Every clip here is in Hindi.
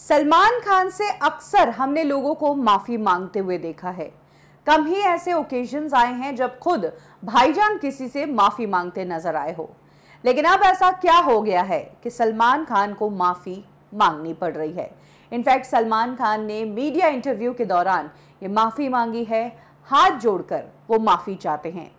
सलमान खान से अक्सर हमने लोगों को माफ़ी मांगते हुए देखा है कम ही ऐसे ओकेजन्स आए हैं जब खुद भाईजान किसी से माफ़ी मांगते नजर आए हो लेकिन अब ऐसा क्या हो गया है कि सलमान खान को माफ़ी मांगनी पड़ रही है इनफैक्ट सलमान खान ने मीडिया इंटरव्यू के दौरान ये माफ़ी मांगी है हाथ जोड़कर वो माफ़ी चाहते हैं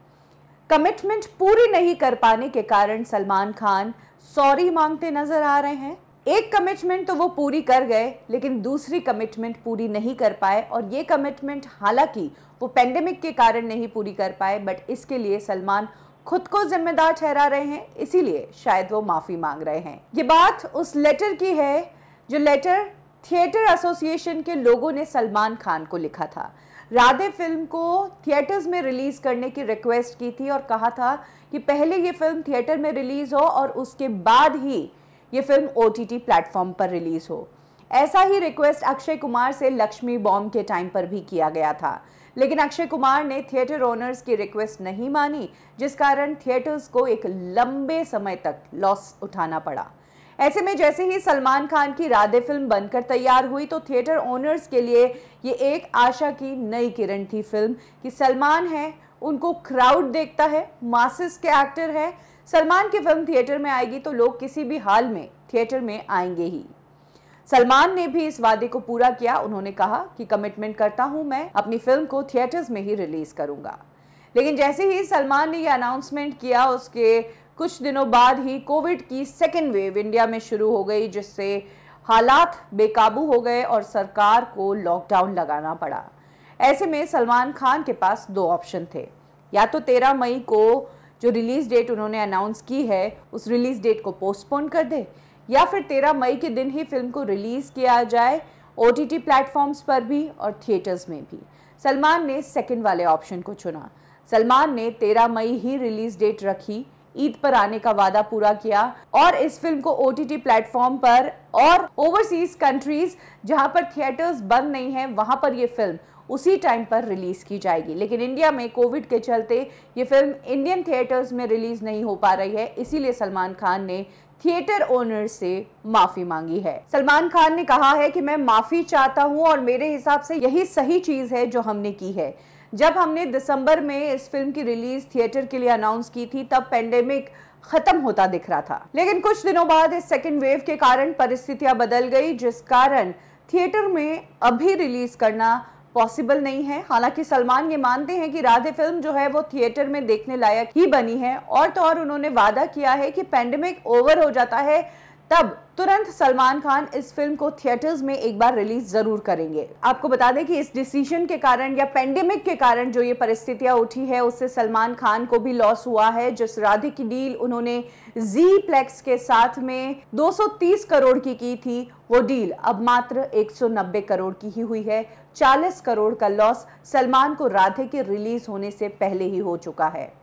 कमिटमेंट पूरी नहीं कर पाने के कारण सलमान खान सॉरी मांगते नजर आ रहे हैं एक कमिटमेंट तो वो पूरी कर गए लेकिन दूसरी कमिटमेंट पूरी नहीं कर पाए और ये कमिटमेंट हालांकि वो पेंडेमिक के कारण नहीं पूरी कर पाए बट इसके लिए सलमान खुद को जिम्मेदार ठहरा रहे हैं इसीलिए शायद वो माफ़ी मांग रहे हैं ये बात उस लेटर की है जो लेटर थिएटर एसोसिएशन के लोगों ने सलमान खान को लिखा था राधे फिल्म को थिएटर्स में रिलीज़ करने की रिक्वेस्ट की थी और कहा था कि पहले ये फिल्म थिएटर में रिलीज़ हो और उसके बाद ही ये फिल्म ओ टी प्लेटफॉर्म पर रिलीज़ हो ऐसा ही रिक्वेस्ट अक्षय कुमार से लक्ष्मी बॉम्ब के टाइम पर भी किया गया था लेकिन अक्षय कुमार ने थिएटर ओनर्स की रिक्वेस्ट नहीं मानी जिस कारण थिएटर्स को एक लंबे समय तक लॉस उठाना पड़ा ऐसे में जैसे ही सलमान खान की राधे फिल्म बनकर तैयार हुई तो थिएटर ओनर्स के लिए ये एक आशा की नई किरण थी फिल्म कि सलमान है उनको क्राउड देखता है मासिस के एक्टर है सलमान की फिल्म थिएटर में आएगी तो लोग किसी भी हाल में थिएटर में आएंगे ही सलमान ने भी इस वादे को पूरा किया उन्होंने कहा कि कमिटमेंट करता हूं मैं अपनी फिल्म को थिएटर्स में ही रिलीज करूंगा लेकिन जैसे ही सलमान ने यह अनाउंसमेंट किया उसके कुछ दिनों बाद ही कोविड की सेकेंड वेव इंडिया में शुरू हो गई जिससे हालात बेकाबू हो गए और सरकार को लॉकडाउन लगाना पड़ा ऐसे में सलमान खान के पास दो ऑप्शन थे या तो तेरह मई को जो रिलीज़ डेट उन्होंने अनाउंस की है उस रिलीज़ डेट को पोस्टपोन कर दे या फिर तेरह मई के दिन ही फिल्म को रिलीज़ किया जाए ओ टी टी प्लेटफॉर्म्स पर भी और थिएटर्स में भी सलमान ने सेकंड वाले ऑप्शन को चुना सलमान ने तेरह मई ही रिलीज़ डेट रखी ईद पर आने का वादा पूरा किया और इस फिल्म को ओ टी प्लेटफॉर्म पर और ओवरसीज कंट्रीज जहां पर थिएटर्स बंद नहीं है वहां पर ये फिल्म उसी टाइम पर रिलीज़ की जाएगी लेकिन इंडिया में कोविड के चलते ये फिल्म इंडियन थिएटर्स में रिलीज़ नहीं हो पा रही है इसीलिए सलमान खान ने थिएटर ओनर से माफी मांगी है सलमान खान ने कहा है कि मैं माफी चाहता हूं और मेरे हिसाब से यही सही चीज है जो हमने की है जब हमने दिसंबर में इस फिल्म की रिलीज थिएटर के लिए अनाउंस की थी तब पेंडेमिक खत्म होता दिख रहा था लेकिन कुछ दिनों बाद इस सेकेंड वेव के कारण परिस्थितियां बदल गई जिस कारण थिएटर में अभी रिलीज करना पॉसिबल नहीं है हालांकि सलमान ये मानते हैं कि राधे फिल्म जो है वो थिएटर में देखने लायक ही बनी है और तो और उन्होंने वादा किया है कि पेंडेमिक ओवर हो जाता है तब तुरंत सलमान खान इस फिल्म को थिएटर्स में एक बार रिलीज जरूर करेंगे आपको बता दें कि इस डिसीजन के कारण या पेंडेमिक के कारण जो ये परिस्थितियां उठी है उससे सलमान खान को भी लॉस हुआ है जिस राधे की डील उन्होंने जी प्लेक्स के साथ में 230 करोड़ की की थी वो डील अब मात्र 190 करोड़ की ही हुई है 40 करोड़ का लॉस सलमान को राधे के रिलीज होने से पहले ही हो चुका है